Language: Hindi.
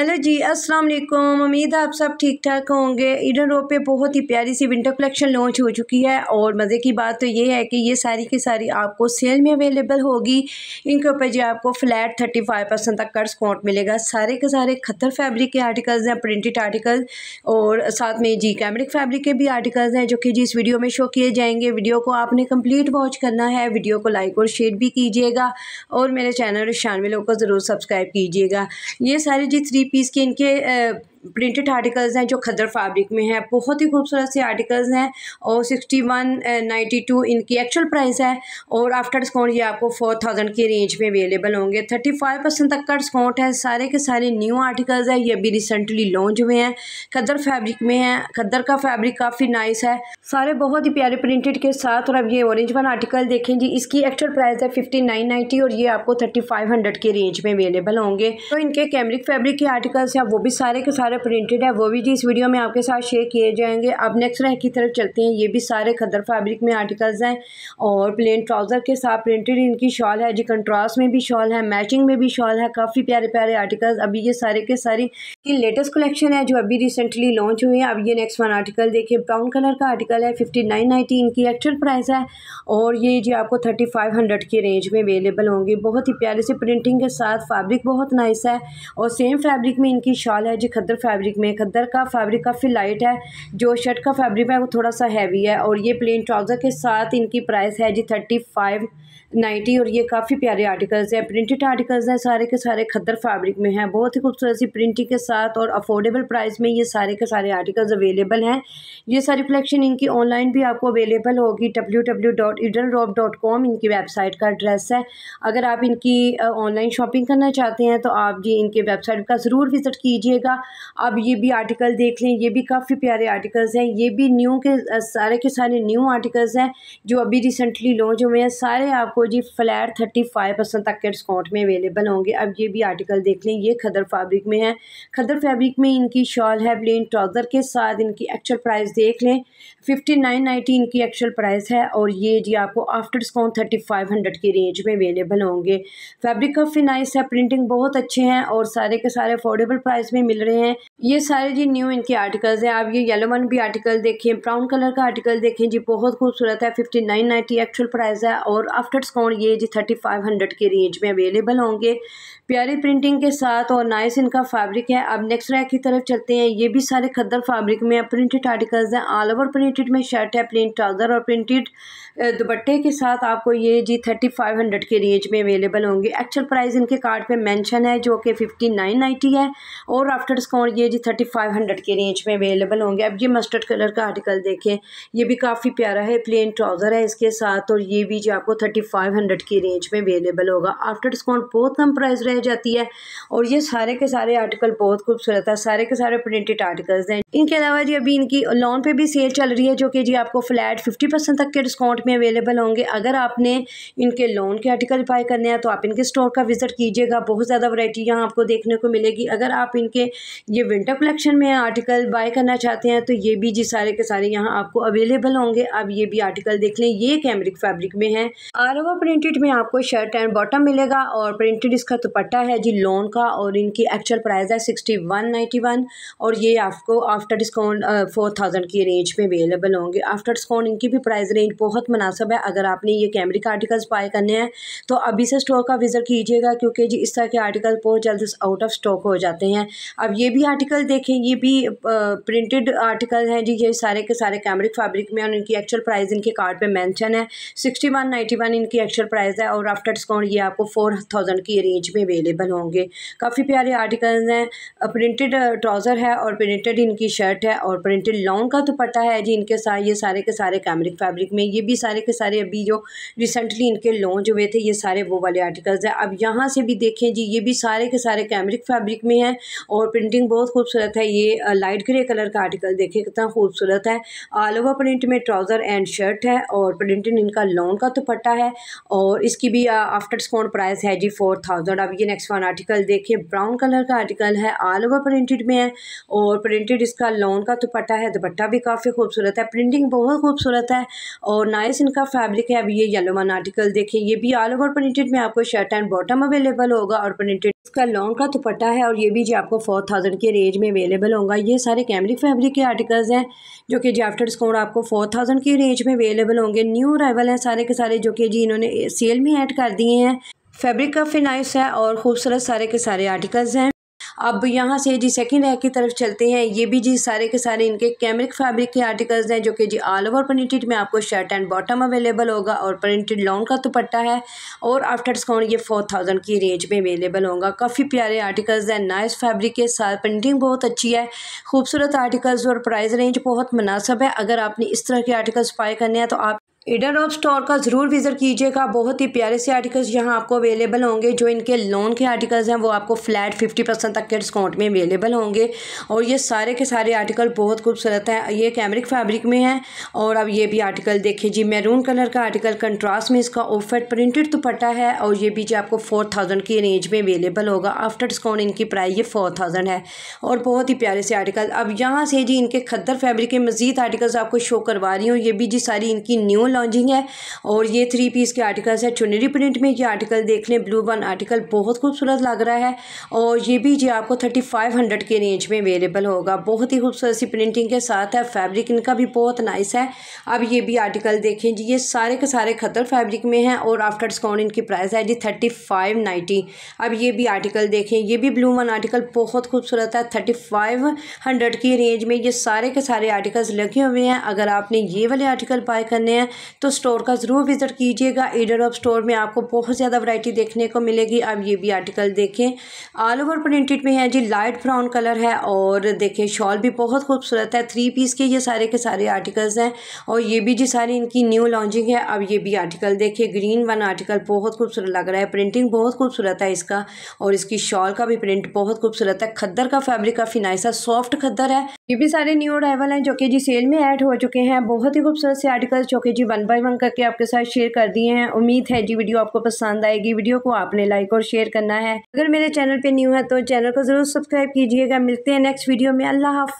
हेलो जी अस्सलाम वालेकुम उम्मीद है आप सब ठीक ठाक होंगे ईडन रोड पे बहुत ही प्यारी सी विंटर कलेक्शन लॉन्च हो चुकी है और मज़े की बात तो ये है कि ये सारी की सारी आपको सेल में अवेलेबल होगी इनके ऊपर जी आपको फ्लैट थर्टी फाइव परसेंट तक का डिस्काउंट मिलेगा सारे के सारे खतर फैब्रिक के आर्टिकल्स हैं प्रिंटेड आर्टिकल और साथ में जी कैमरिक फैब्रिक के भी आर्टिकल्स हैं जो कि जी इस वीडियो में शो किए जाएंगे वीडियो को आपने कम्प्लीट वॉच करना है वीडियो को लाइक और शेयर भी कीजिएगा और मेरे चैनल शानवे लोग को ज़रूर सब्सक्राइब कीजिएगा ये सारी जी थ्री पीस के इनके प्रिंटेड आर्टिकल्स हैं जो खदर फैब्रिक में है बहुत ही खूबसूरत से आर्टिकल्स हैं और सिक्सटी वन नाइन्टी टू इनकी एक्चुअल प्राइस है और आफ्टर डिस्काउंट ये आपको फोर थाउजेंड की रेंज में अवेलेबल होंगे थर्टी फाइव परसेंट तक का डिस्काउंट है सारे के सारे न्यू आर्टिकल्स हैं ये अभी रिसेंटली लॉन्च हुए हैं खदर फैब्रिक में है खदर का फैब्रिक काफ़ी नाइस है सारे बहुत ही प्यारे प्रिंटेड के साथ और अब ये ऑरेंज वन आर्टिकल देखें जी इसकी एक्चुअल प्राइस है फिफ्टी नाइन नाइन्टी और ये आपको थर्टी फाइव हंड्रेड के रेंज में अवेलेबल होंगे तो इनके कैमरिक फैब्रिक के आर्टिकल्स हैं वो भी सारे के सारे सारे प्रिंटेड है वो भी जी इस वीडियो में आपके साथ शेयर किए जाएंगे अब नेक्स्ट रैक की तरफ चलते हैं ये भी सारे खदर फैब्रिक में आर्टिकल्स हैं और प्लेन ट्राउज़र के साथ प्रिंटेड इनकी शॉल है जी कंट्रास्ट में भी शॉल है मैचिंग में भी शॉल है काफ़ी प्यारे प्यारे आर्टिकल्स अभी ये सारे के सारे की लेटेस्ट कलेक्शन है जो अभी रिसेंटली लॉन्च हुई है अब ये नेक्स्ट वन आर्टिकल देखिए ब्राउन कलर का आर्टिकल है फिफ्टी इनकी एक्चुअल प्राइस है और ये जी आपको थर्टी की रेंज में अवेलेबल होंगी बहुत ही प्यारे से प्रिंटिंग के साथ फैब्रिक बहुत नाइस है और सेम फैब्रिक में इनकी शॉल है जी खदर फैब्रिक में खद्दर का फैब्रिक काफ़ी लाइट है जो शर्ट का फैब्रिक है वो थोड़ा सा हैवी है और ये प्लेन ट्राउज़र के साथ इनकी प्राइस है जी थर्टी फाइव नाइन्टी और ये काफ़ी प्यारे आर्टिकल्स हैं प्रिंटेड आर्टिकल्स हैं सारे के सारे खद्दर फैब्रिक में हैं बहुत ही खूबसूरत सी प्रिंटिंग के साथ और अफोर्डेबल प्राइस में ये सारे के सारे आर्टिकल्स अवेलेबल हैं ये सारी कलेक्शन इनकी ऑनलाइन भी आपको अवेलेबल होगी W W dot Edenrobe dot com इनकी वेबसाइट का एड्रेस है अगर आप इनकी ऑनलाइन शॉपिंग करना चाहते हैं तो आप जी इनके वेबसाइट का ज़रूर विज़िट कीजिएगा अब ये भी आर्टिकल देख लें ये भी काफ़ी प्यारे आर्टिकल्स हैं ये भी न्यू के सारे के सारे न्यू आर्टिकल्स हैं जो अभी रिसेंटली लॉन्च हुए हैं सारे आपको जी फ्लैट थर्टी फाइव परसेंट तक के डिस्काउंट में अवेलेबल होंगे अब ये भी आर्टिकल देख लें ये खदर फैब्रिक में है खदर फैब्रिक में इनकी शॉल है प्लेन ट्राउज़र के साथ इनकी एक्चुअल प्राइस देख लें फिफ्टी नाइन नाइन्टी इनकी एक्चुअल प्राइस है और ये जी आपको after discount thirty five hundred की रेंज में अवेलेबल होंगे फैब्रिक काफ़ी नाइस है प्रिंटिंग बहुत अच्छे हैं और सारे के सारे अफोर्डेबल प्राइस में मिल रहे हैं ये सारे जी न्यू इनके आर्टिकल्स हैं आप ये येलो मन भी आर्टिकल देखें ब्राउन कलर का आर्टिकल देखें जी बहुत खूबसूरत है fifty nine ninety actual price है और आफ्टर डिस्काउंट ये जी थर्टी फाइव हंड्रेड के रेंज में अवेलेबल होंगे प्यारी प्रिंटिंग के साथ और नाइस इनका फैब्रिक है अब नेक्स्ट रैक की तरफ चलते हैं ये भी सारे खद्दर फैब्रिक में प्रिंटेड आर्टिकल्स हैं ऑल ओवर प्रिंटेड में शर्ट है प्रिंट ट्राउज़र और प्रिंटेड दुपट्टे के साथ आपको ये जी थर्टी फाइव हंड्रेड के रेंज में अवेलेबल होंगे एक्चुअल प्राइस इनके कार्ड पर मैंशन है जो कि फिफ्टी नाइन नाइन्टी है और आफ्टर डिस्काउंट ये जी थर्टी फाइव हंड्रेड के रेंज में अवेलेबल होंगे अब ये मस्टर्ड कलर का आर्टिकल देखें ये भी काफ़ी प्यारा है प्लेन ट्राउज़र है इसके साथ और ये भी जी आपको थर्टी फाइव हंड्रेड की रेंज में अवेलेबल होगा आफ्टर डिस्काउंट बहुत कम प्राइस रह जाती है और ये सारे के सारे आर्टिकल बहुत खूबसूरत है सारे के सारे प्रिंटेड आर्टिकल्स हैं इनके अलावा जी अभी इनकी लोन पे भी सेल चल रही है जो कि जी आपको फ्लैट फिफ्टी परसेंट तक के डिस्काउंट में अवेलेबल होंगे अगर आपने इनके लोन के आर्टिकल बाय करने हैं तो आप इनके स्टोर का विजिट कीजिएगा बहुत ज़्यादा वरायटी यहाँ आपको देखने को मिलेगी अगर आप इनके ये ये विंटर कलेक्शन में आर्टिकल बाय करना चाहते हैं तो ये भी जी सारे के सारे यहाँ आपको अवेलेबल होंगे अब ये भी आर्टिकल देख लें ये कैमरिक फैब्रिक में है ऑल ओवर प्रिंटेड में आपको शर्ट एंड बॉटम मिलेगा और प्रिंटेड इसका दुपट्टा है जी लोन का और इनकी एक्चुअल प्राइस है सिक्सटी वन नाइन्टी वन और ये आपको आफ्टर डिस्काउंट फोर थाउजेंड की रेंज में अवेलेबल होंगे आफ्टर डिस्काउंट इनकी भी प्राइस रेंज बहुत मुनासब है अगर आपने ये कैमरिक आर्टिकल्स बाय करने हैं तो अभी से स्टोर का विजिट कीजिएगा क्योंकि जी इस तरह के आर्टिकल बहुत जल्द आउट ऑफ स्टॉक हो जाते हैं अब ये भी आर्टिकल देखें ये भी प्रिंटेड आर्टिकल हैं जी ये सारे के सारे कैमरिक फैब्रिक में और इनकी एक्चुअल प्राइस इनके कार्ड पे मेंशन है सिक्सटी वन नाइन्टी वन इनकी एक्चुअल प्राइस है और आफ्टर डिस्काउंट ये आपको फोर थाउजेंड की रेंज में अवेलेबल होंगे काफ़ी प्यारे आर्टिकल हैं प्रिंटेड ट्राउज़र है और प्रिंटेड इनकी शर्ट है और प्रिंटेड लॉन्ग का दुपट्टा है जी इनके साथ ये सारे के सारे कैमरिक फैब्रिक में ये भी सारे के सारे अभी जो रिसेंटली इनके लॉन्च हुए थे ये सारे वो वाले आर्टिकल्स हैं अब यहाँ से भी देखें जी ये भी सारे के सारे कैमरिक फैब्रिक में हैं और प्रिंटिंग बहुत बहुत खूबसूरत है ये लाइट ग्रे कलर का आर्टिकल देखिए कितना खूबसूरत है ऑल ओवर प्रिंट में ट्राउज़र एंड शर्ट है और प्रिंटेड इनका लॉन्ग का दुपट्टा है और इसकी भी आफ्टर डिस्काउंट प्राइस है जी फोर थाउजेंड अब ये नेक्स्ट वन आर्टिकल देखिए ब्राउन कलर का आर्टिकल है ऑल ओवर प्रिंटेड में है और प्रिंटेड इसका लॉन्ग का दुपट्टा है दुपट्टा भी काफ़ी खूबसूरत है प्रिंटिंग बहुत खूबसूरत है और नाइस इनका फैब्रिक है अब ये येलो वन आर्टिकल देखिए ये भी ऑल ओवर प्रिंटेड में आपको शर्ट एंड बॉटम अवेलेबल होगा और प्रिंटेड इसका लॉन्ग का दुपट्टा है और ये भी जी आपको फोर थाउजेंड की के रेंज में अवेलेबल होगा ये सारे कैमरिक फैब्रिक के आर्टिकल्स हैं जो कि जी आफ्टर डिस्काउंट आपको फोर थाउजेंड की रेंज में अवेलेबल होंगे न्यू अराइवल हैं सारे के सारे जो कि जी इन्होंने सेल में ऐड कर दिए हैं फैब्रिक काफ़ी नाइस है और खूबसूरत सारे के सारे आर्टिकल्स हैं अब यहाँ से जी सेकंड रैक की तरफ चलते हैं ये भी जी सारे के सारे इनके कैमरिक फैब्रिक के आर्टिकल्स हैं जो कि जी ऑल ओवर प्रिंटेड में आपको शर्ट एंड बॉटम अवेलेबल होगा और प्रिंटेड लॉन्ग का दुपट्टा है और आफ्टर डिस्काउंट ये फोर थाउजेंड की रेंज में अवेलेबल होगा काफ़ी प्यारे आर्टिकल्स हैं नाइस फैब्रिक के साथ प्रिंटिंग बहुत अच्छी है खूबसूरत आर्टिकल्स और प्राइस रेंज बहुत मुनासब है अगर आपने इस तरह के आर्टिकल्स पाए करने हैं तो आप इडन ऑफ स्टोर का ज़रूर विज़िट कीजिएगा बहुत ही प्यारे से आर्टिकल्स यहाँ आपको अवेलेबल होंगे जो इनके लोन के आर्टिकल्स हैं वो आपको फ्लैट फिफ्टी परसेंट तक के डिस्काउंट में अवेलेबल होंगे और ये सारे के सारे आर्टिकल बहुत खूबसूरत हैं ये कैमरिक फैब्रिक में है और अब ये भी आर्टिकल देखिए जी मैरून कलर का आर्टिकल कंट्रास्ट में इसका ऑफेट प्रिंटेड दुपट्टा है और ये भी जी आपको फोर थाउजेंड की रेंज में अवेलेबल होगा आफ्टर डिस्काउंट इनकी प्राइस ये फोर थाउजेंड है और बहुत ही प्यारे से आर्टिकल अब यहाँ से जी इनके खद्दर फैब्रिक के मज़ीद आर्टिकल्स आपको शो करवा रही हूँ ये भी जी सारी इनकी न्यू ओन लॉन्चिंग है और ये थ्री पीस के आर्टिकल्स है चुनरी प्रिंट में ये आर्टिकल देख लें ब्लू वन आर्टिकल बहुत खूबसूरत लग रहा है और ये भी जी आपको थर्टी फाइव हंड्रेड के रेंज में अवेलेबल होगा बहुत ही खूबसूरत सी प्रिंटिंग के साथ है फैब्रिक इनका भी बहुत नाइस है अब ये भी आर्टिकल देखें जी ये सारे के सारे खतर फैब्रिक में हैं और आफ्टर डिस्काउंट इनकी प्राइस है जी थर्टी फाइव नाइन्टी अब ये भी आर्टिकल देखें ये भी ब्लू वन आर्टिकल बहुत खूबसूरत है थर्टी फाइव हंड्रेड की रेंज में ये सारे के सारे आर्टिकल्स लगे हुए हैं अगर आपने ये वाले आर्टिकल बाय करने हैं तो स्टोर का ज़रूर विज़िट कीजिएगा ईडर ऑफ स्टोर में आपको बहुत ज़्यादा वैरायटी देखने को मिलेगी आप ये भी आर्टिकल देखें ऑल ओवर प्रिंटेड में है जी लाइट ब्राउन कलर है और देखें शॉल भी बहुत खूबसूरत है थ्री पीस के ये सारे के सारे आर्टिकल्स हैं और ये भी जी सारी इनकी न्यू लॉन्चिंग है अब ये भी आर्टिकल देखें ग्रीन वन आर्टिकल बहुत खूबसूरत लग रहा है प्रिंटिंग बहुत खूबसूरत है इसका और इसकी शॉल का भी प्रिंट बहुत खूबसूरत है खद्दर का फैब्रिक काफ़ी नाइस है सॉफ्ट खद्दर है ये भी सारे न्यू अराइवल हैं जो कि जी सेल में ऐड हो चुके हैं बहुत ही खूबसूरत से आर्टिकल्स जो कि जी वन बाय वन करके आपके साथ शेयर कर दिए हैं उम्मीद है जी वीडियो आपको पसंद आएगी वीडियो को आपने लाइक और शेयर करना है अगर मेरे चैनल पे न्यू है तो चैनल को ज़रूर सब्सक्राइब कीजिएगा मिलते हैं नेक्स्ट वीडियो में अल्लाह हाफ